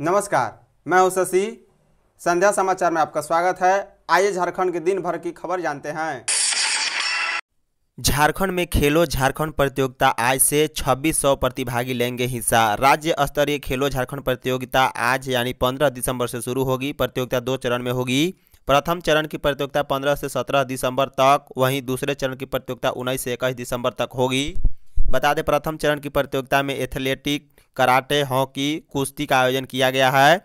नमस्कार मैं हूं शशि संध्या समाचार में आपका स्वागत है आइए झारखंड के दिन भर की खबर जानते हैं झारखंड में खेलो झारखंड प्रतियोगिता आज से 2600 प्रतिभागी लेंगे हिस्सा राज्य स्तरीय खेलो झारखंड प्रतियोगिता आज यानी 15 दिसंबर से शुरू होगी प्रतियोगिता दो चरण में होगी प्रथम चरण की प्रतियोगिता पंद्रह से सत्रह दिसंबर तक वहीं दूसरे चरण की प्रतियोगिता उन्नीस से इक्कीस दिसंबर तक होगी बता दें प्रथम चरण की प्रतियोगिता में एथलेटिक कराटे हॉकी कुश्ती का आयोजन किया गया है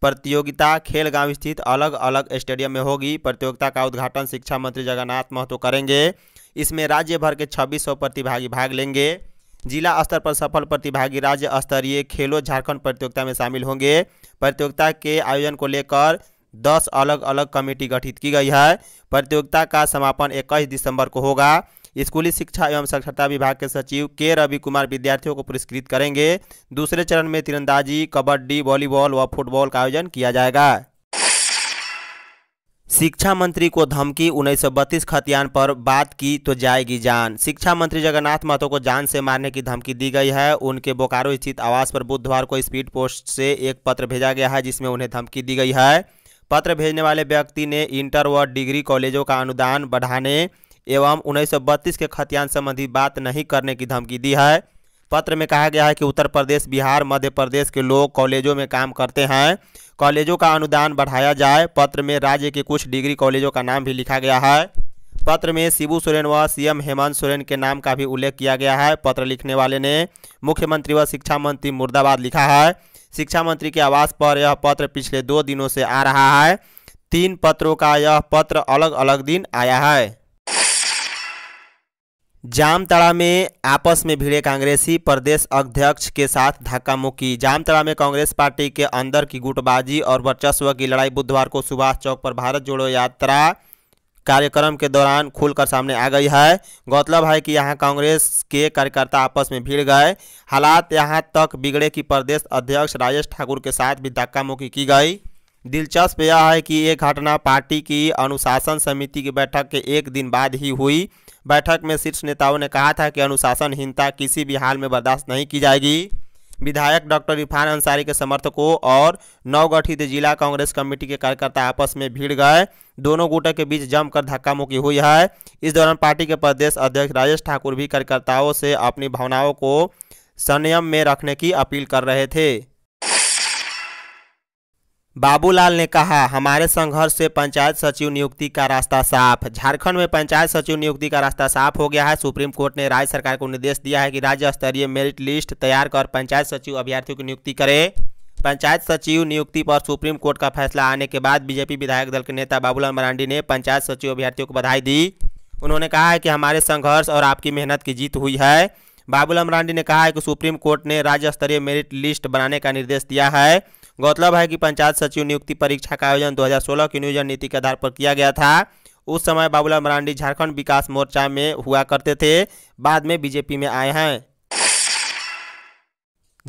प्रतियोगिता खेलगांव स्थित अलग अलग स्टेडियम में होगी प्रतियोगिता का उद्घाटन शिक्षा मंत्री जगन्नाथ महतो करेंगे इसमें राज्य भर के छब्बीस सौ प्रतिभागी भाग लेंगे जिला स्तर पर सफल प्रतिभागी राज्य स्तरीय खेलो झारखंड प्रतियोगिता में शामिल होंगे प्रतियोगिता के आयोजन को लेकर दस अलग अलग कमेटी गठित की गई है प्रतियोगिता का समापन इक्कीस दिसंबर को होगा स्कूली शिक्षा एवं साक्षरता विभाग के सचिव के रवि कुमार विद्यार्थियों को पुरस्कृत करेंगे दूसरे चरण में तीरंदाजी कबड्डी वॉलीबॉल व फुटबॉल का आयोजन किया जाएगा शिक्षा मंत्री को धमकी उन्नीस सौ खतियान पर बात की तो जाएगी जान शिक्षा मंत्री जगन्नाथ महतो को जान से मारने की धमकी दी गई है उनके बोकारो स्थित आवास पर बुधवार को स्पीड पोस्ट से एक पत्र भेजा गया है जिसमें उन्हें धमकी दी गई है पत्र भेजने वाले व्यक्ति ने इंटर व डिग्री कॉलेजों का अनुदान बढ़ाने एवं उन्नीस के खतियान संबंधी बात नहीं करने की धमकी दी है पत्र में कहा गया है कि उत्तर प्रदेश बिहार मध्य प्रदेश के लोग कॉलेजों में काम करते हैं कॉलेजों का अनुदान बढ़ाया जाए पत्र में राज्य के कुछ डिग्री कॉलेजों का नाम भी लिखा गया है पत्र में शिबू सोरेन व सीएम हेमंत सोरेन के नाम का भी उल्लेख किया गया है पत्र लिखने वाले ने मुख्यमंत्री व शिक्षा मंत्री मुर्दाबाद लिखा है शिक्षा मंत्री के आवास पर यह पत्र पिछले दो दिनों से आ रहा है तीन पत्रों का यह पत्र अलग अलग दिन आया है जामताड़ा में आपस में भिड़े कांग्रेसी प्रदेश अध्यक्ष के साथ धक्का मुक्की जामताड़ा में कांग्रेस पार्टी के अंदर की गुटबाजी और वर्चस्व की लड़ाई बुधवार को सुभाष चौक पर भारत जोड़ो यात्रा कार्यक्रम के दौरान खुलकर सामने आ गई है गौरतलब है कि यहाँ कांग्रेस के कार्यकर्ता आपस में भिड़ गए हालात यहाँ तक बिगड़े कि प्रदेश अध्यक्ष राजेश ठाकुर के साथ भी धक्का मुक्की की गई दिलचस्प यह है कि ये घटना पार्टी की अनुशासन समिति की बैठक के एक दिन बाद ही हुई बैठक में शीर्ष नेताओं ने कहा था कि अनुशासनहीनता किसी भी हाल में बर्दाश्त नहीं की जाएगी विधायक डॉक्टर इरफान अंसारी के समर्थकों और नवगठित जिला कांग्रेस कमेटी के कार्यकर्ता आपस में भीड़ गए दोनों गुटों के बीच जमकर धक्का मुक्की हुई है इस दौरान पार्टी के प्रदेश अध्यक्ष राजेश ठाकुर भी कार्यकर्ताओं से अपनी भावनाओं को संयम में रखने की अपील कर रहे थे बाबूलाल ने कहा हमारे संघर्ष से पंचायत सचिव नियुक्ति का रास्ता साफ झारखंड में पंचायत सचिव नियुक्ति का रास्ता साफ हो गया है सुप्रीम कोर्ट ने राज्य सरकार को निर्देश दिया है कि राज्य स्तरीय मेरिट लिस्ट तैयार कर पंचायत सचिव अभ्यर्थियों की नियुक्ति करे पंचायत सचिव नियुक्ति पर सुप्रीम कोर्ट का फैसला आने के बाद बीजेपी विधायक दल के नेता बाबूलाल मरांडी ने पंचायत सचिव अभ्यर्थियों को बधाई दी उन्होंने कहा है कि हमारे संघर्ष और आपकी मेहनत की जीत हुई है बाबूलाल मरांडी ने कहा है कि सुप्रीम कोर्ट ने राज्य स्तरीय मेरिट लिस्ट बनाने का निर्देश दिया है गौरतलब है कि पंचायत सचिव नियुक्ति परीक्षा का आयोजन 2016 की नियोजन नीति के आधार पर किया गया था उस समय बाबूलाल मरांडी झारखंड विकास मोर्चा में हुआ करते थे बाद में बीजेपी में आए हैं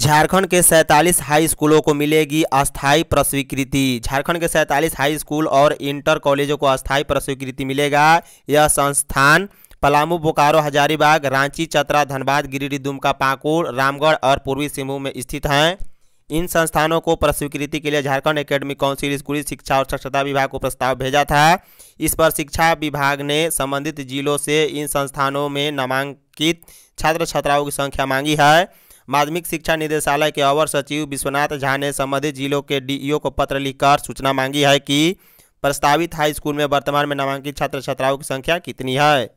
झारखंड के सैंतालीस हाई स्कूलों को मिलेगी अस्थायी प्रस्वीकृति झारखंड के सैंतालीस हाई स्कूल और इंटर कॉलेजों को अस्थायी प्रस्वीकृति मिलेगा यह संस्थान पलामू बोकारो हजारीबाग रांची चतरा धनबाद गिरिडीह दुमका पाकुड़ रामगढ़ और पूर्वी सिंहभूम में स्थित हैं इन संस्थानों को प्रस्वीकृति के लिए झारखंड एकेडमी काउंसिल स्कूली शिक्षा और स्वच्छता विभाग को प्रस्ताव भेजा था इस पर शिक्षा विभाग ने संबंधित जिलों से इन संस्थानों में नामांकित छात्र छात्राओं की संख्या मांगी है माध्यमिक शिक्षा निदेशालय के अवर सचिव विश्वनाथ झा ने संबंधित जिलों के डीईओ को पत्र लिखकर सूचना मांगी है कि प्रस्तावित हाई स्कूल में वर्तमान में नामांकित छात्र छात्राओं की संख्या कितनी है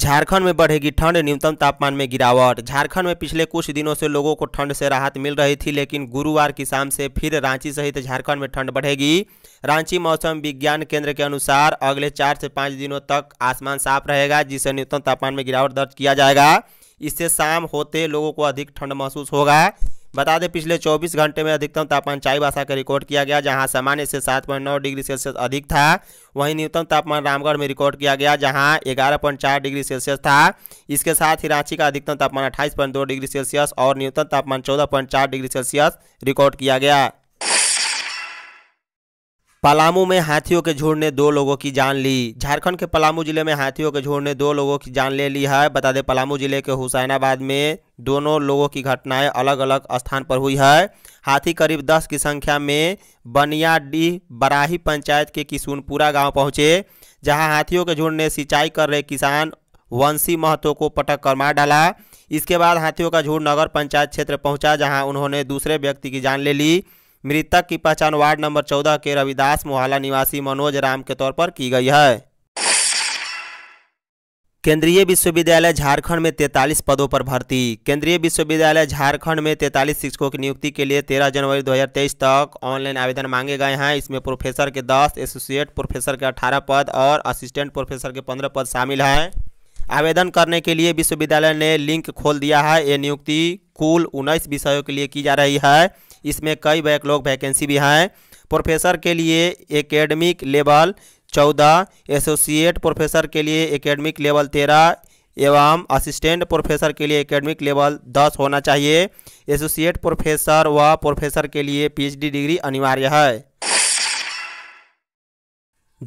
झारखंड में बढ़ेगी ठंड न्यूनतम तापमान में गिरावट झारखंड में पिछले कुछ दिनों से लोगों को ठंड से राहत मिल रही थी लेकिन गुरुवार की शाम से फिर रांची सहित झारखंड में ठंड बढ़ेगी रांची मौसम विज्ञान केंद्र के अनुसार अगले चार से पाँच दिनों तक आसमान साफ रहेगा जिससे न्यूनतम तापमान में गिरावट दर्ज किया जाएगा इससे शाम होते लोगों को अधिक ठंड महसूस होगा बता दें पिछले 24 घंटे में अधिकतम तापमान चाईबासा का रिकॉर्ड किया गया जहां सामान्य से 7.9 डिग्री सेल्सियस अधिक था वहीं न्यूनतम तापमान रामगढ़ में रिकॉर्ड किया गया जहां 11.4 डिग्री सेल्सियस था इसके साथ ही रांची का अधिकतम तापमान 28.2 डिग्री सेल्सियस और न्यूनतम तापमान 14.4 डिग्री सेल्सियस रिकॉर्ड किया गया पलामू में हाथियों के झुंड ने दो लोगों की जान ली झारखंड के पलामू जिले में हाथियों के झुंड ने दो लोगों की जान ले ली है बता दें पलामू जिले के हुसैनाबाद में दोनों लोगों की घटनाएं अलग अलग स्थान पर हुई है हाथी करीब दस की संख्या में बनियाडीह बराही पंचायत के किसुनपुरा गांव पहुंचे जहां हाथियों के झुंड ने सिंचाई कर रहे किसान वंशी महतो को पटक कर मार डाला इसके बाद हाथियों का झुंड नगर पंचायत क्षेत्र पहुंचा जहां उन्होंने दूसरे व्यक्ति की जान ले ली मृतक की पहचान वार्ड नंबर चौदह के रविदास मोहाला निवासी मनोज राम के तौर पर की गई है केंद्रीय विश्वविद्यालय झारखंड में तैतालीस पदों पर भर्ती केंद्रीय विश्वविद्यालय झारखंड में तैतालीस शिक्षकों की नियुक्ति के लिए 13 जनवरी 2023 तक ऑनलाइन आवेदन मांगे गए हैं इसमें प्रोफेसर के 10 एसोसिएट प्रोफेसर के 18 पद और असिस्टेंट प्रोफेसर के 15 पद शामिल हैं आवेदन करने के लिए विश्वविद्यालय ने लिंक खोल दिया है ये नियुक्ति कुल उन्नीस विषयों के लिए की जा रही है इसमें कई बैकलॉग वैकेंसी भी हैं प्रोफेसर के लिए एकेडमिक लेवल चौदह एसोसिएट प्रोफेसर के लिए एकेडमिक लेवल तेरह एवं असिस्टेंट प्रोफेसर के लिए एकेडमिक लेवल दस होना चाहिए एसोसिएट प्रोफेसर व प्रोफेसर के लिए पीएचडी डिग्री अनिवार्य है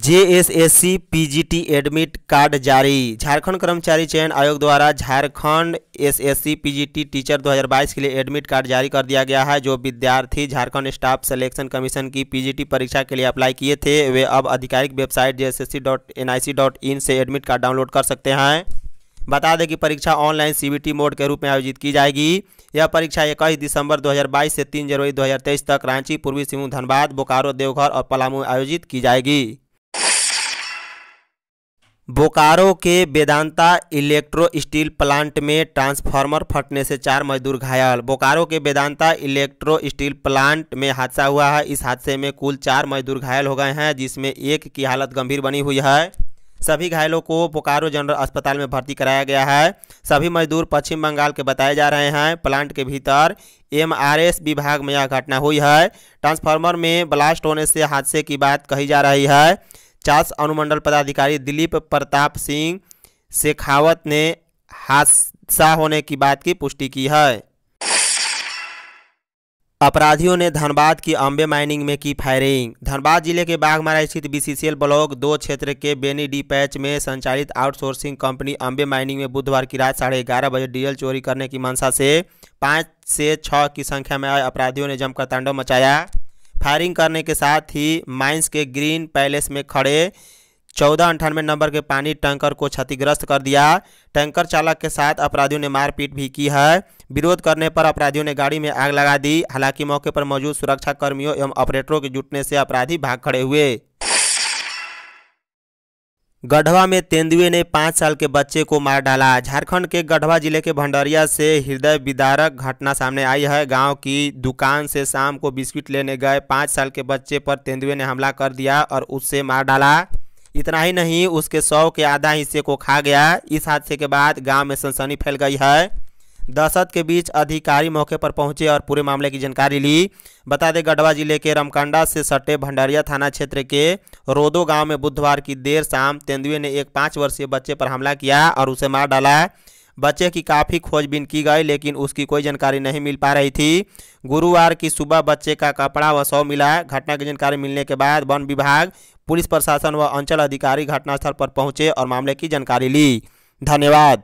J S S C P G T admit card जारी झारखंड कर्मचारी चयन आयोग द्वारा Jharkhand S S C P G T teacher 2022 के लिए एडमिट कार्ड जारी कर दिया गया है जो विद्यार्थी झारखंड स्टाफ सिलेक्शन कमीशन की पी जी टी परीक्षा के लिए अप्लाई किए थे वे अब आधिकारिक website J S S C C dot dot N I in से एडमिट कार्ड डाउनलोड कर सकते हैं बता दें कि परीक्षा ऑनलाइन टी मोड के रूप में आयोजित की जाएगी यह परीक्षा इक्कीस दिसंबर 2022 से 3 जनवरी 2023 तक रांची पूर्वी सिंहभूम धनबाद बोकारो देवघर और पलामू आयोजित की जाएगी बोकारो के वेदांता इलेक्ट्रो स्टील प्लांट में ट्रांसफार्मर फटने से चार मजदूर घायल बोकारो के वेदांता इलेक्ट्रो स्टील प्लांट में हादसा हुआ है इस हादसे में कुल चार मजदूर घायल हो गए हैं जिसमें एक की हालत गंभीर बनी हुई है सभी घायलों को बोकारो जनरल अस्पताल में भर्ती कराया गया है सभी मजदूर पश्चिम बंगाल के बताए जा रहे हैं प्लांट के भीतर एमआरएस विभाग में यह घटना हुई है ट्रांसफार्मर में ब्लास्ट होने से हादसे की बात कही जा रही है चास अनुमंडल पदाधिकारी दिलीप प्रताप सिंह शेखावत ने हादसा होने की बात की पुष्टि की है अपराधियों ने धनबाद की अम्बे माइनिंग में की फायरिंग धनबाद जिले के बाघमारा स्थित बीसीसीएल ब्लॉक दो क्षेत्र के बेनी डी पैच में संचालित आउटसोर्सिंग कंपनी अम्बे माइनिंग में बुधवार की रात साढ़े ग्यारह बजे डीजल चोरी करने की मंशा से पाँच से छः की संख्या में आए अपराधियों ने जमकर तांडव मचाया फायरिंग करने के साथ ही माइंस के ग्रीन पैलेस में खड़े चौदह अंठानवे नंबर के पानी टैंकर को क्षतिग्रस्त कर दिया टैंकर चालक के साथ अपराधियों ने मारपीट भी की है विरोध करने पर अपराधियों ने गाड़ी में आग लगा दी हालांकि मौके पर मौजूद सुरक्षाकर्मियों एवं ऑपरेटरों के जुटने से अपराधी भाग खड़े हुए गढ़वा में तेंदुए ने पाँच साल के बच्चे को मार डाला झारखंड के गढ़वा जिले के भंडरिया से हृदय विदारक घटना सामने आई है गांव की दुकान से शाम को बिस्किट लेने गए पाँच साल के बच्चे पर तेंदुए ने हमला कर दिया और उससे मार डाला इतना ही नहीं उसके सौ के आधा हिस्से को खा गया इस हादसे के बाद गाँव में सनसनी फैल गई है दहशत के बीच अधिकारी मौके पर पहुंचे और पूरे मामले की जानकारी ली बता दें गढ़वा जिले के रमकंडा से सटे भंडारिया थाना क्षेत्र के रोदो गांव में बुधवार की देर शाम तेंदुए ने एक पाँच वर्षीय बच्चे पर हमला किया और उसे मार डाला बच्चे की काफ़ी खोजबीन की गई लेकिन उसकी कोई जानकारी नहीं मिल पा रही थी गुरुवार की सुबह बच्चे का कपड़ा व शव मिला घटना की जानकारी मिलने के बाद वन विभाग पुलिस प्रशासन व अंचल अधिकारी घटनास्थल पर पहुंचे और मामले की जानकारी ली धन्यवाद